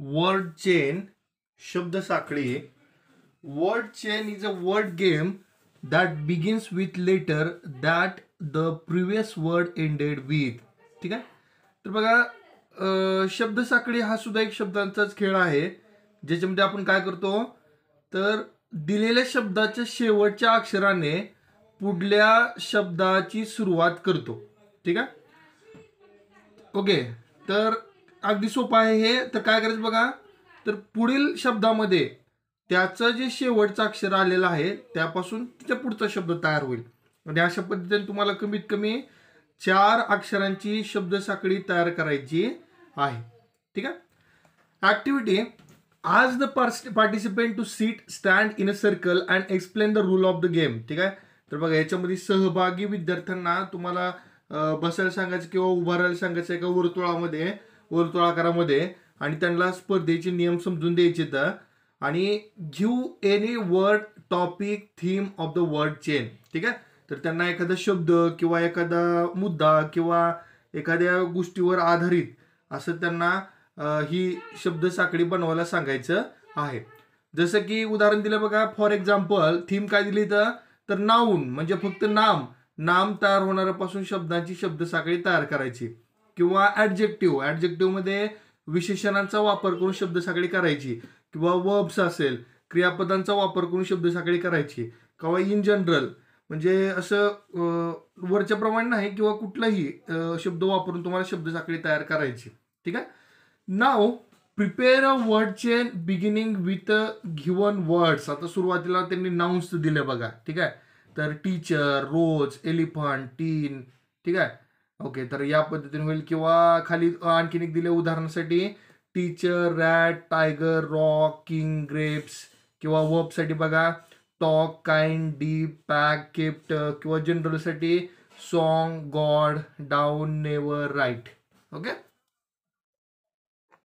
chain शब्द साखळी word chain is a word game that begins with letter that the previous word ended with ठीक आहे तर बघा शब्द साखळी हा सुद्धा एक शब्दांचाच खेळ आहे ज्याच्यामध्ये आपण काय करतो तर दिलेल्या शब्दाच्या शेवटच्या अक्षराने पुढल्या शब्दाची सुरुवात करतो ठीक आहे ओके तर अगदी सोपं आहे हे तर काय करायचं बघा तर पुढील शब्दामध्ये त्याचं जे शेवटचं अक्षर आलेलं आहे त्यापासून तिथे पुढचा शब्द तयार होईल आणि अशा पद्धतीने तुम्हाला कमीत कमी चार अक्षरांची शब्द साखळी तयार करायची आहे ठीक आहे ऍक्टिव्हिटी आज द पार्स participant to sit stand in a circle and explain the rule of the game ठीक आहे तर बघा याच्यामध्ये सहभागी विद्यार्थ्यांना तुम्हाला बसायला सांगायचं किंवा उभारायला सांगायचं एका वर्तुळामध्ये वर्तुळाकारामध्ये आणि त्यांना स्पर्धेचे नियम समजून द्यायचे तर आणि घेऊ any word topic theme of the word chain ठीक आहे तर त्यांना एखादा शब्द किंवा एखादा मुद्दा किंवा एखाद्या गोष्टीवर आधारित असं त्यांना ही शब्द साखळी बनवायला सांगायचं आहे जसं की उदाहरण दिलं बघा फॉर एक्झाम्पल थीम काय दिली तर तर नाऊन म्हणजे फक्त नाम नाम तयार होणाऱ्यापासून शब्दांची शब्द साखळी तयार करायची किंवा ऍडजेक्टिव्ह मध्ये विशेषणांचा वापर करून शब्दसाखळी करायची किंवा वर्ब्स असेल क्रियापदांचा वापर करून शब्दसाखळी करायची किंवा इन जनरल म्हणजे असं वरच्या प्रमाण नाही किंवा कुठलाही शब्द वापरून तुम्हाला शब्दसाखळी तयार करायची ठीक आहे नाव prepare a word chain beginning with a given words आता सुरुवातीला त्यांनी नाउन्स दिले बघा ठीक आहे तर टीचर रोज एलिफंट टीन ठीक आहे ओके तर या पद्धतीने होईल किंवा खाली आणखीन एक दिले उदाहरणासाठी teacher rat tiger rock king grapes किंवा वपसाठी बघा talk kind deep pack kept किंवा जनरलसाठी song god down never right okay